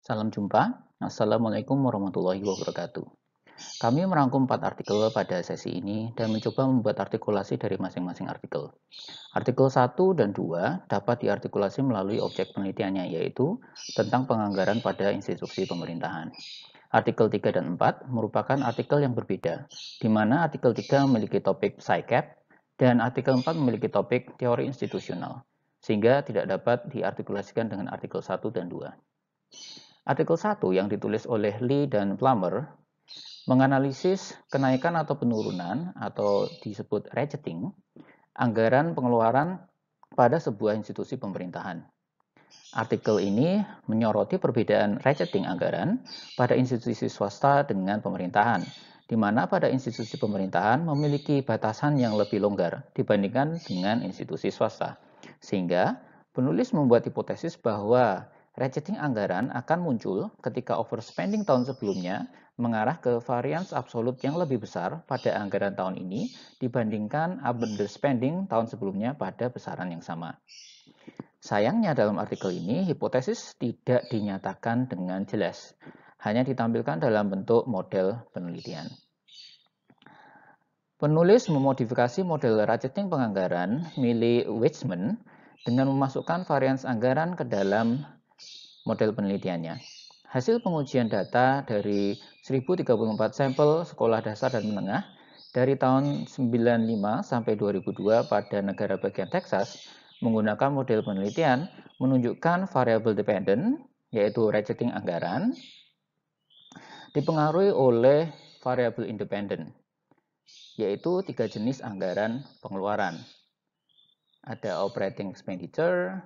Salam jumpa. Assalamualaikum warahmatullahi wabarakatuh. Kami merangkum empat artikel pada sesi ini dan mencoba membuat artikulasi dari masing-masing artikel. Artikel 1 dan 2 dapat diartikulasi melalui objek penelitiannya yaitu tentang penganggaran pada institusi pemerintahan. Artikel 3 dan 4 merupakan artikel yang berbeda, di mana artikel 3 memiliki topik PSYCAP dan artikel 4 memiliki topik teori institusional, sehingga tidak dapat diartikulasikan dengan artikel 1 dan 2. Artikel 1 yang ditulis oleh Lee dan Plummer menganalisis kenaikan atau penurunan atau disebut ratcheting anggaran pengeluaran pada sebuah institusi pemerintahan. Artikel ini menyoroti perbedaan ratcheting anggaran pada institusi swasta dengan pemerintahan, di mana pada institusi pemerintahan memiliki batasan yang lebih longgar dibandingkan dengan institusi swasta. Sehingga penulis membuat hipotesis bahwa Ratcheting anggaran akan muncul ketika overspending tahun sebelumnya mengarah ke varians absolut yang lebih besar pada anggaran tahun ini dibandingkan underspending tahun sebelumnya pada besaran yang sama. Sayangnya dalam artikel ini, hipotesis tidak dinyatakan dengan jelas, hanya ditampilkan dalam bentuk model penelitian. Penulis memodifikasi model ratcheting penganggaran milik Weitzman dengan memasukkan varians anggaran ke dalam model penelitiannya. Hasil pengujian data dari 1034 sampel sekolah dasar dan menengah dari tahun 95 sampai 2002 pada negara bagian Texas menggunakan model penelitian menunjukkan variabel dependent yaitu rejecting anggaran dipengaruhi oleh variabel independen yaitu tiga jenis anggaran pengeluaran. Ada operating expenditure,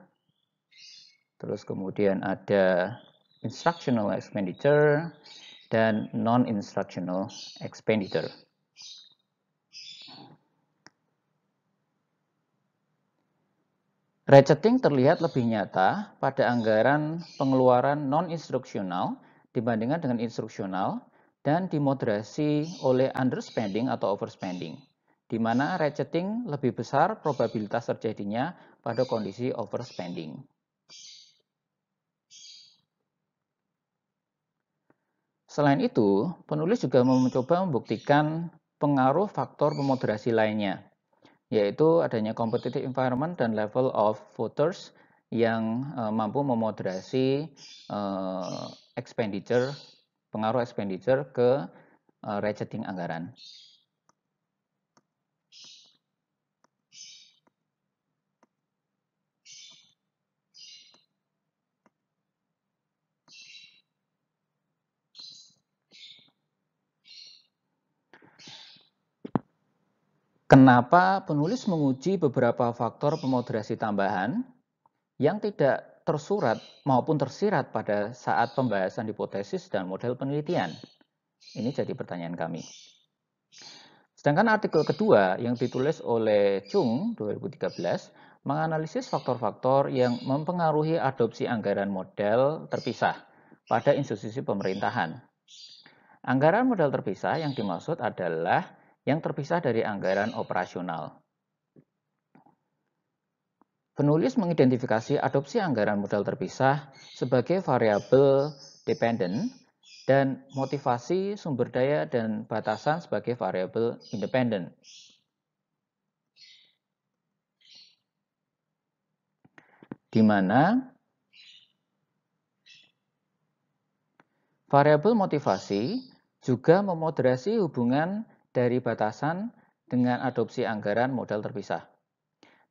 terus kemudian ada instructional expenditure dan non-instructional expenditure. Ratcheting terlihat lebih nyata pada anggaran pengeluaran non-instruksional dibandingkan dengan instruksional dan dimoderasi oleh underspending atau overspending, di mana ratcheting lebih besar probabilitas terjadinya pada kondisi overspending. Selain itu, penulis juga mencoba membuktikan pengaruh faktor pemoderasi lainnya, yaitu adanya competitive environment dan level of voters yang eh, mampu memoderasi eh, expenditure, pengaruh expenditure ke eh, rejecting anggaran. Kenapa penulis menguji beberapa faktor pemoderasi tambahan yang tidak tersurat maupun tersirat pada saat pembahasan hipotesis dan model penelitian? Ini jadi pertanyaan kami. Sedangkan artikel kedua yang ditulis oleh Chung 2013 menganalisis faktor-faktor yang mempengaruhi adopsi anggaran model terpisah pada institusi pemerintahan. Anggaran model terpisah yang dimaksud adalah yang terpisah dari anggaran operasional. Penulis mengidentifikasi adopsi anggaran modal terpisah sebagai variabel dependen dan motivasi sumber daya dan batasan sebagai variabel independen. Di mana variabel motivasi juga memoderasi hubungan dari batasan dengan adopsi anggaran modal terpisah.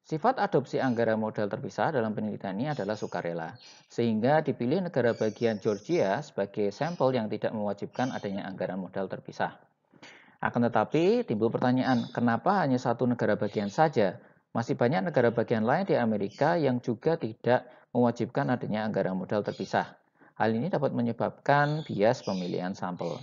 Sifat adopsi anggaran modal terpisah dalam penelitian ini adalah sukarela, sehingga dipilih negara bagian Georgia sebagai sampel yang tidak mewajibkan adanya anggaran modal terpisah. Akan tetapi, timbul pertanyaan, kenapa hanya satu negara bagian saja? Masih banyak negara bagian lain di Amerika yang juga tidak mewajibkan adanya anggaran modal terpisah. Hal ini dapat menyebabkan bias pemilihan sampel.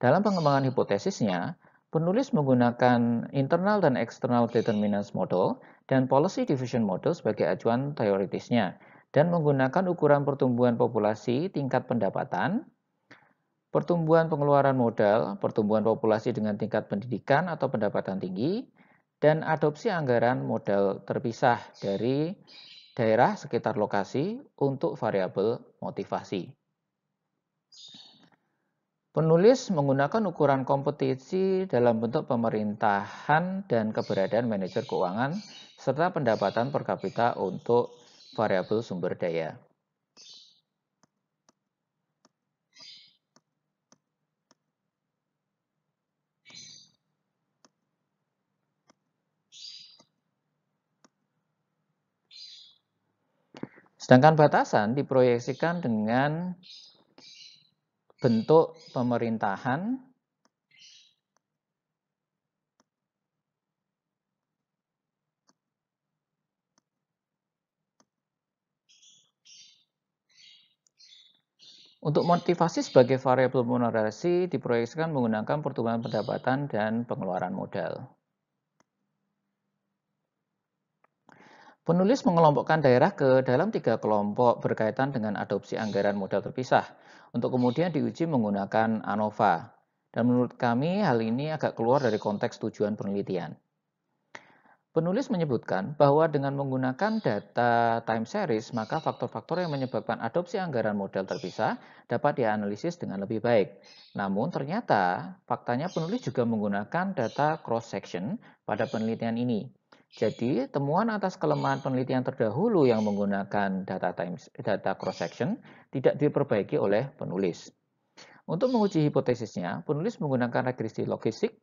Dalam pengembangan hipotesisnya, Penulis menggunakan internal dan external determinants model dan policy diffusion model sebagai acuan teoritisnya dan menggunakan ukuran pertumbuhan populasi, tingkat pendapatan, pertumbuhan pengeluaran modal, pertumbuhan populasi dengan tingkat pendidikan atau pendapatan tinggi, dan adopsi anggaran modal terpisah dari daerah sekitar lokasi untuk variabel motivasi. Penulis menggunakan ukuran kompetisi dalam bentuk pemerintahan dan keberadaan manajer keuangan serta pendapatan per kapita untuk variabel sumber daya. Sedangkan batasan diproyeksikan dengan bentuk pemerintahan Untuk motivasi sebagai variabel remunerasi diproyeksikan menggunakan pertumbuhan pendapatan dan pengeluaran modal. Penulis mengelompokkan daerah ke dalam tiga kelompok berkaitan dengan adopsi anggaran modal terpisah untuk kemudian diuji menggunakan ANOVA. Dan menurut kami hal ini agak keluar dari konteks tujuan penelitian. Penulis menyebutkan bahwa dengan menggunakan data time series, maka faktor-faktor yang menyebabkan adopsi anggaran modal terpisah dapat dianalisis dengan lebih baik. Namun ternyata faktanya penulis juga menggunakan data cross-section pada penelitian ini. Jadi, temuan atas kelemahan penelitian terdahulu yang menggunakan data, data cross-section tidak diperbaiki oleh penulis. Untuk menguji hipotesisnya, penulis menggunakan regresi logistik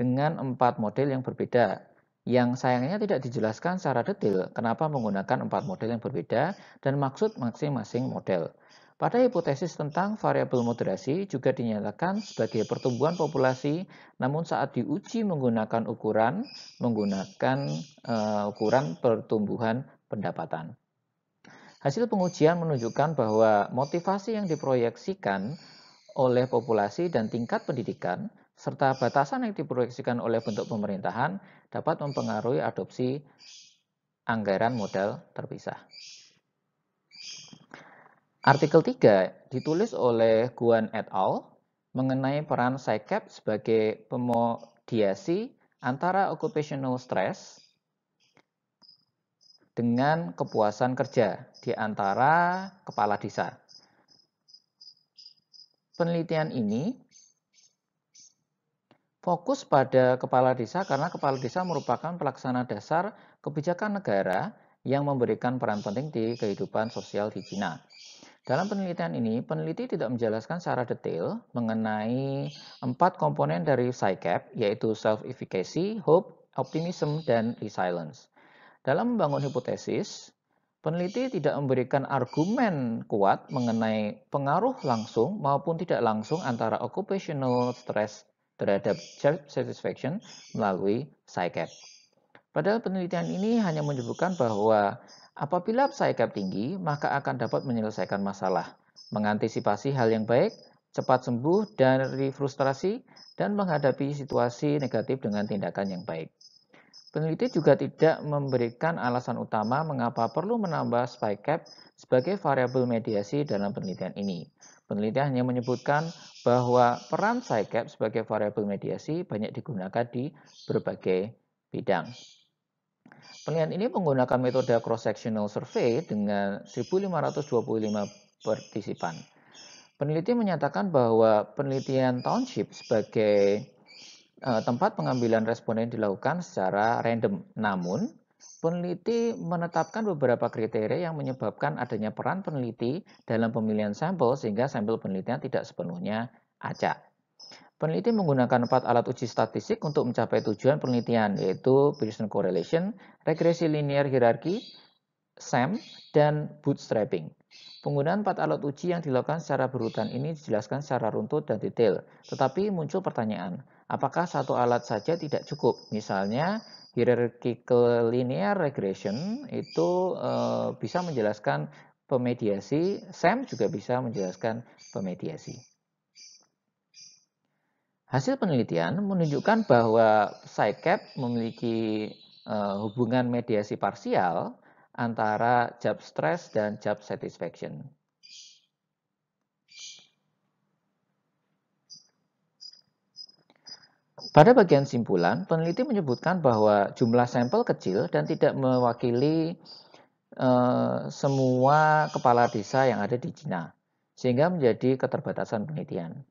dengan empat model yang berbeda, yang sayangnya tidak dijelaskan secara detail kenapa menggunakan empat model yang berbeda dan maksud masing-masing model. Pada hipotesis tentang variabel moderasi juga dinyatakan sebagai pertumbuhan populasi, namun saat diuji menggunakan ukuran menggunakan uh, ukuran pertumbuhan pendapatan. Hasil pengujian menunjukkan bahwa motivasi yang diproyeksikan oleh populasi dan tingkat pendidikan serta batasan yang diproyeksikan oleh bentuk pemerintahan dapat mempengaruhi adopsi anggaran modal terpisah. Artikel 3 ditulis oleh Guan et al. mengenai peran psychap sebagai pemodiasi antara occupational stress dengan kepuasan kerja di antara kepala desa. Penelitian ini fokus pada kepala desa karena kepala desa merupakan pelaksana dasar kebijakan negara yang memberikan peran penting di kehidupan sosial di Cina. Dalam penelitian ini, peneliti tidak menjelaskan secara detail mengenai empat komponen dari PSYCAP, yaitu self-efficacy, hope, optimism, dan resilience. Dalam membangun hipotesis, peneliti tidak memberikan argumen kuat mengenai pengaruh langsung maupun tidak langsung antara occupational stress terhadap job satisfaction melalui PSYCAP. Padahal penelitian ini hanya menyebutkan bahwa apabila psikap tinggi, maka akan dapat menyelesaikan masalah, mengantisipasi hal yang baik, cepat sembuh dari frustrasi, dan menghadapi situasi negatif dengan tindakan yang baik. Peneliti juga tidak memberikan alasan utama mengapa perlu menambah spike sebagai variabel mediasi dalam penelitian ini. Penelitian hanya menyebutkan bahwa peran psycap sebagai variabel mediasi banyak digunakan di berbagai bidang. Penelitian ini menggunakan metode cross-sectional survey dengan 1.525 partisipan. Peneliti menyatakan bahwa penelitian township sebagai uh, tempat pengambilan responden dilakukan secara random. Namun, peneliti menetapkan beberapa kriteria yang menyebabkan adanya peran peneliti dalam pemilihan sampel sehingga sampel penelitian tidak sepenuhnya acak. Peneliti menggunakan empat alat uji statistik untuk mencapai tujuan penelitian, yaitu Pearson Correlation, Regresi Linear Hierarki, SEM, dan Bootstrapping. Penggunaan empat alat uji yang dilakukan secara berurutan ini dijelaskan secara runtut dan detail, tetapi muncul pertanyaan, apakah satu alat saja tidak cukup? Misalnya, hierarchical linear regression itu e, bisa menjelaskan pemediasi, SEM juga bisa menjelaskan pemediasi. Hasil penelitian menunjukkan bahwa PsyCap memiliki uh, hubungan mediasi parsial antara job stress dan job satisfaction. Pada bagian simpulan, peneliti menyebutkan bahwa jumlah sampel kecil dan tidak mewakili e, semua kepala desa yang ada di Cina, sehingga menjadi keterbatasan penelitian.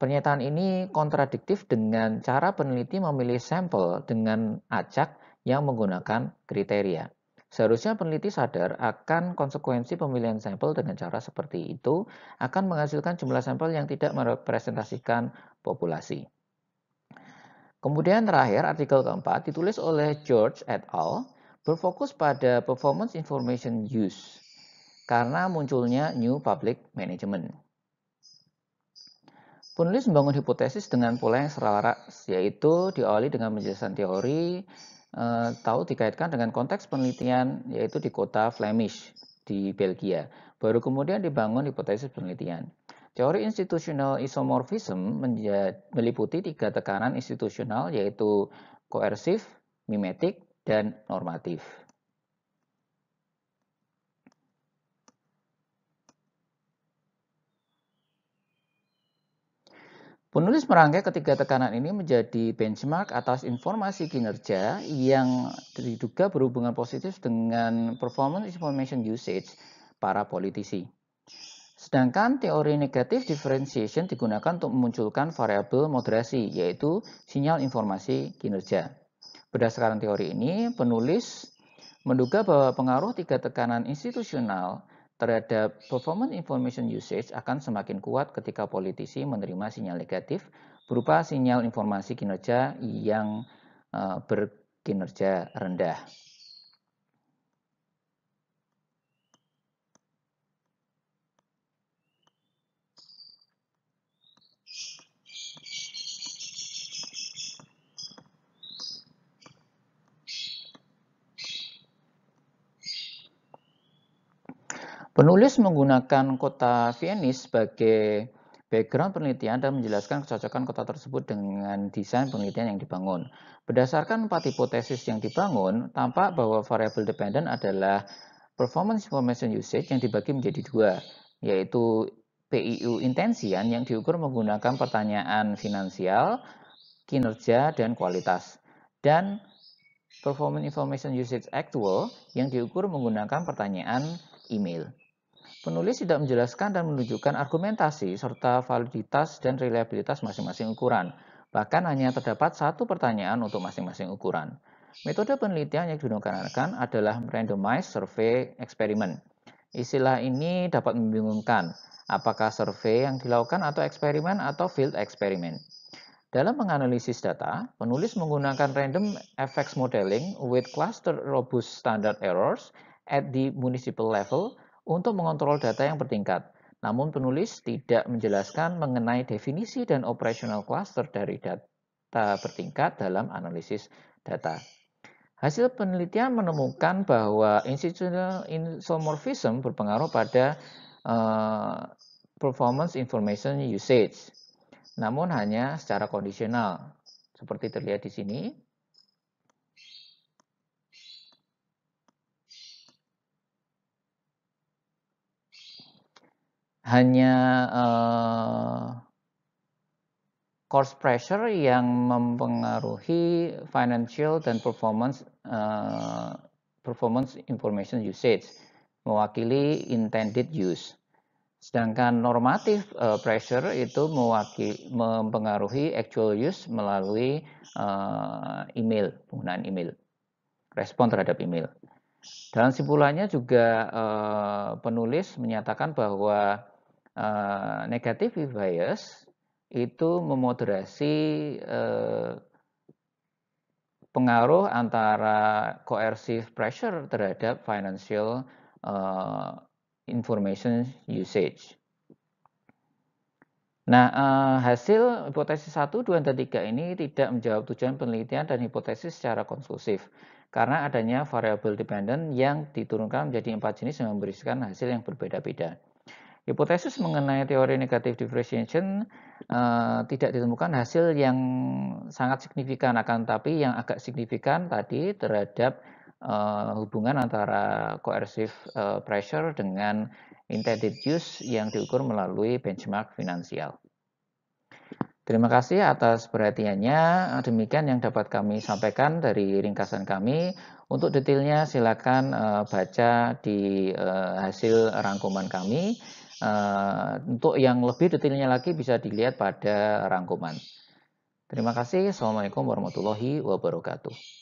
Pernyataan ini kontradiktif dengan cara peneliti memilih sampel dengan acak yang menggunakan kriteria. Seharusnya peneliti sadar akan konsekuensi pemilihan sampel dengan cara seperti itu akan menghasilkan jumlah sampel yang tidak merepresentasikan populasi. Kemudian terakhir, artikel keempat ditulis oleh George et al. berfokus pada performance information use karena munculnya new public management. Penulis membangun hipotesis dengan pola yang selaras, yaitu diawali dengan penjelasan teori, eh, tahu dikaitkan dengan konteks penelitian, yaitu di kota Flemish di Belgia. Baru kemudian dibangun hipotesis penelitian. Teori institusional isomorphism meliputi tiga tekanan institusional yaitu koersif, mimetik, dan normatif. Penulis merangkai ketiga tekanan ini menjadi benchmark atas informasi kinerja yang diduga berhubungan positif dengan performance information usage para politisi. Sedangkan teori negatif differentiation digunakan untuk memunculkan variabel moderasi, yaitu sinyal informasi kinerja. Berdasarkan teori ini, penulis menduga bahwa pengaruh tiga tekanan institusional terhadap performance information usage akan semakin kuat ketika politisi menerima sinyal negatif berupa sinyal informasi kinerja yang eh, berkinerja rendah. Penulis menggunakan kota Venice sebagai background penelitian dan menjelaskan kecocokan kota tersebut dengan desain penelitian yang dibangun. Berdasarkan empat hipotesis yang dibangun, tampak bahwa variable dependent adalah performance information usage yang dibagi menjadi dua, yaitu PIU intensian yang diukur menggunakan pertanyaan finansial, kinerja, dan kualitas. Dan Performance Information Usage Actual yang diukur menggunakan pertanyaan email. Penulis tidak menjelaskan dan menunjukkan argumentasi serta validitas dan reliabilitas masing-masing ukuran. Bahkan hanya terdapat satu pertanyaan untuk masing-masing ukuran. Metode penelitian yang digunakan adalah randomized survey experiment. Istilah ini dapat membingungkan, apakah survei yang dilakukan atau eksperimen atau field experiment. Dalam menganalisis data, penulis menggunakan random effects modeling with cluster robust standard errors at the municipal level untuk mengontrol data yang bertingkat. Namun penulis tidak menjelaskan mengenai definisi dan operational cluster dari data bertingkat dalam analisis data. Hasil penelitian menemukan bahwa institutional isomorphism berpengaruh pada uh, performance information usage, namun hanya secara kondisional. Seperti terlihat di sini, hanya uh, cost pressure yang mempengaruhi financial dan performance uh, performance information usage mewakili intended use. Sedangkan normatif uh, pressure itu mewakili mempengaruhi actual use melalui uh, email, penggunaan email. Respon terhadap email. Dalam simpulannya juga uh, penulis menyatakan bahwa Eh, negatif bias itu memoderasi eh, pengaruh antara coercive pressure terhadap financial eh, information usage. Nah, hasil hipotesis 1, 2, dan 3 ini tidak menjawab tujuan penelitian dan hipotesis secara konklusif karena adanya variabel dependent yang diturunkan menjadi empat jenis yang memberikan hasil yang berbeda-beda. Hipotesis mengenai teori negatif differentiation uh, tidak ditemukan hasil yang sangat signifikan, akan tapi yang agak signifikan tadi terhadap uh, hubungan antara coercive uh, pressure dengan intended use yang diukur melalui benchmark finansial. Terima kasih atas perhatiannya. Demikian yang dapat kami sampaikan dari ringkasan kami. Untuk detailnya silakan baca di hasil rangkuman kami. Eh, untuk yang lebih detailnya lagi bisa dilihat pada rangkuman. Terima kasih. Assalamualaikum warahmatullahi wabarakatuh.